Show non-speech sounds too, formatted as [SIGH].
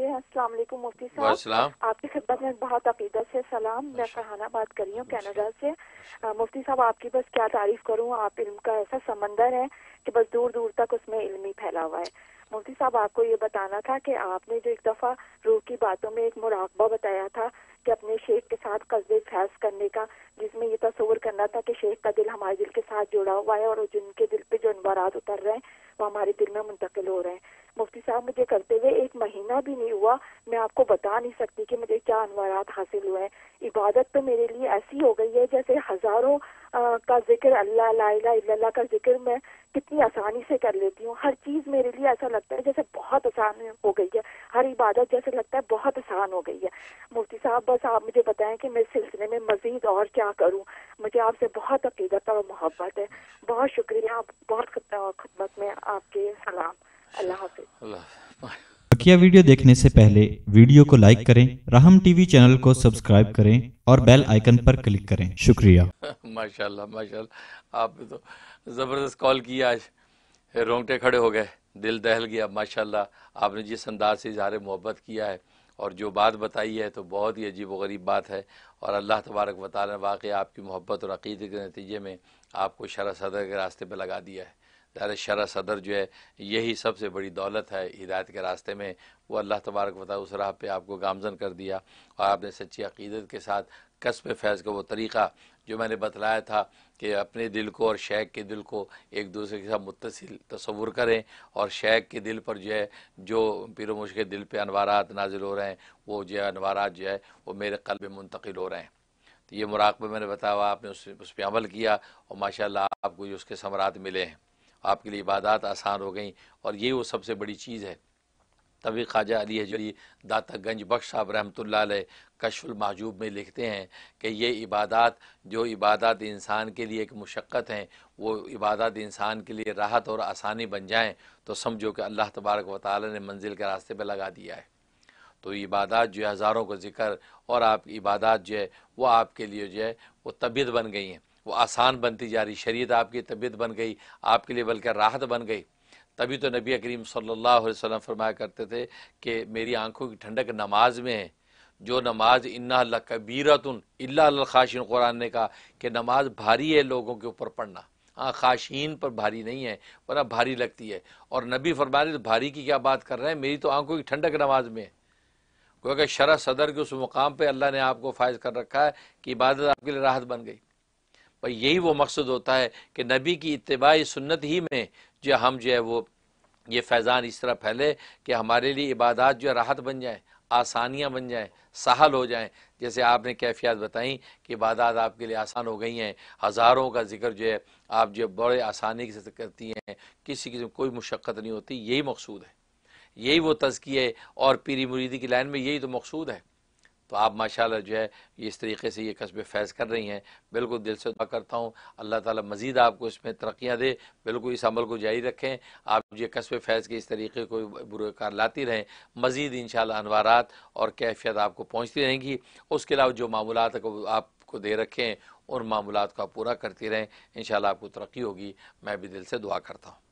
Okay अस्सलाम वालेकुम मुफ्ती साहब आपकी खिदमत में बहुत अकीदत से सलाम मैं अच्छा। फरहाना बात कर रही हूँ अच्छा। कनाडा से मुफ्ती साहब आपकी बस क्या तारीफ करूँ आप इल्म का ऐसा समंदर है कि बस दूर दूर तक उसमें इल्मी फैला हुआ है मुफ्ती साहब आपको ये बताना था कि आपने जो एक दफ़ा रूह की बातों में एक मुराकबा बताया था कि अपने शेख के साथ कस्बे फैज करने का जिसमें ये तस्वर करना था कि शेख का दिल हमारे दिल के साथ जुड़ा हुआ है और जिनके दिल पे जो अनबारात उतर रहे हैं वो हमारे दिल में मुंतकिल हो रहे हैं साहब मुझे करते हुए एक महीना भी नहीं हुआ मैं आपको बता नहीं सकती कि मुझे क्या अनवर हासिल हुए हैं इबादत तो मेरे लिए ऐसी हो गई है जैसे हज़ारों का जिक्र अल्लाह ला का जिक्र मैं कितनी आसानी से कर लेती हूँ हर चीज़ मेरे लिए ऐसा लगता है जैसे बहुत आसान हो गई है हर इबादत जैसे लगता है बहुत आसान हो गई है मुफ्ती साहब बस आप मुझे बताएं कि मैं इस सिलसिले में मज़ीद और क्या करूँ मुझे आपसे बहुत अकीदत और मोहब्बत है बहुत शुक्रिया आप बहुत खदमत में आपके सलाम बकिया वीडियो देखने से पहले वीडियो को लाइक करें राहम टीवी चैनल को सब्सक्राइब करें और बेल आइकन पर क्लिक करें शुक्रिया [LAUGHS] माशाल्लाह माशाल्लाह आपने तो ज़बरदस्त कॉल किया आज रोंगटे खड़े हो गए दिल दहल गया माशाल्लाह आपने जिस अंदाज से इजहार मोहब्बत किया है और जो बात बताई है तो बहुत ही अजीब गरीब बात है और अल्लाह तबारक वाली ने वाक़ आपकी मोहब्बत और अकीदे के नतीजे में आपको शरा सदर के रास्ते पर लगा दिया है दार शरा सदर जो है यही सबसे बड़ी दौलत है हिदायत के रास्ते में वो अल्लाह तबारक बता उस राह पे आपको गामजन कर दिया और आपने सच्ची अकीदत के साथ कस्ब फैज़ का वो तरीक़ा जो मैंने बतलाया था कि अपने दिल को और शेख के दिल को एक दूसरे के साथ मुतसिल तस्वुर करें और शेख के दिल पर जो है जो पिर मुश के दिल पर अनवारात नाजिल हो रहे हैं वो जो है अनवारात जो है वो मेरे कल में मुंतकिल हो रहे हैं तो ये मुराकबे मैंने बताया आपने उस उस पर अमल किया और माशा आपको जो उसके समरात मिले हैं आपके लिए इबादत आसान हो गई और ये वो सबसे बड़ी चीज़ है तभी ख्वाजा अली हजरी दाता गंज बख्श साहब रहमत कशफुल महजूब में लिखते हैं कि ये इबादत जो इबादत इंसान के लिए एक मशक्क़त हैं वो इबादत इंसान के लिए राहत और आसानी बन जाएँ तो समझो कि अल्लाह तबारक व ताल ने मंजिल के रास्ते पर लगा दिया है तो इबादत जो है हज़ारों का जिक्र और आप इबादत जो है वो आपके लिए जो है वो तबीयत बन गई हैं वो आसान बनती जा रही शरीयत आपकी तबीयत बन गई आपके लिए बल्कि राहत बन गई तभी तो नबी करीम सल्लल्लाहु अलैहि वसल्लम फरमाया करते थे कि मेरी आंखों की ठंडक नमाज में है जो नमाज इन्ना कबीरतन अल्लाशाशिन कुरान ने कहा कि नमाज भारी है लोगों के ऊपर पढ़ना हाँ खाशीन पर भारी नहीं है वरना भारी लगती है और नबी फरमा रहे तो भारी की क्या बात कर रहे हैं मेरी तो आंखों की ठंडक नमाज में है क्योंकि शरा सदर के उस मुकाम पर अल्लाह ने आपको फायज कर रखा है कि इबादत आपके लिए राहत बन गई और यही वो मकसद होता है कि नबी की इतबाई सुन्नत ही में जो हम जो है वो ये फैज़ान इस तरह फैले कि हमारे लिए इबादत जो राहत बन जाए आसानियाँ बन जाएँ सहल हो जाएँ जैसे आपने कैफियात बताई कि इबादत आपके लिए आसान हो गई हैं हज़ारों का जिक्र जो है आप जो बड़े आसानी से करती हैं किसी किस्म कोई मुशक्क़त नहीं होती यही मकसूद है यही वो तजकी है और पीरी मुरीदी की लाइन में यही तो मकसूद है तो आप माशाल्लाह जो है इस तरीके से ये कस्बे फैज़ कर रही हैं बिल्कुल दिल से दुआ करता हूँ अल्लाह ताला मज़ीद आपको इसमें तरक्याँ दे बिल्कुल इस अमल को जारी रखें आप ये कस्बे फैज़ के इस तरीके को बुरकार लाती रहें मज़ीद इन शनवारात और कैफियत आपको पहुँचती रहेंगी उसके अलावा जो मामूल आपको दे रखें उन मामूल को आप पूरा करती रहें इन आपको तरक्की होगी मैं भी दिल से दुआ करता हूँ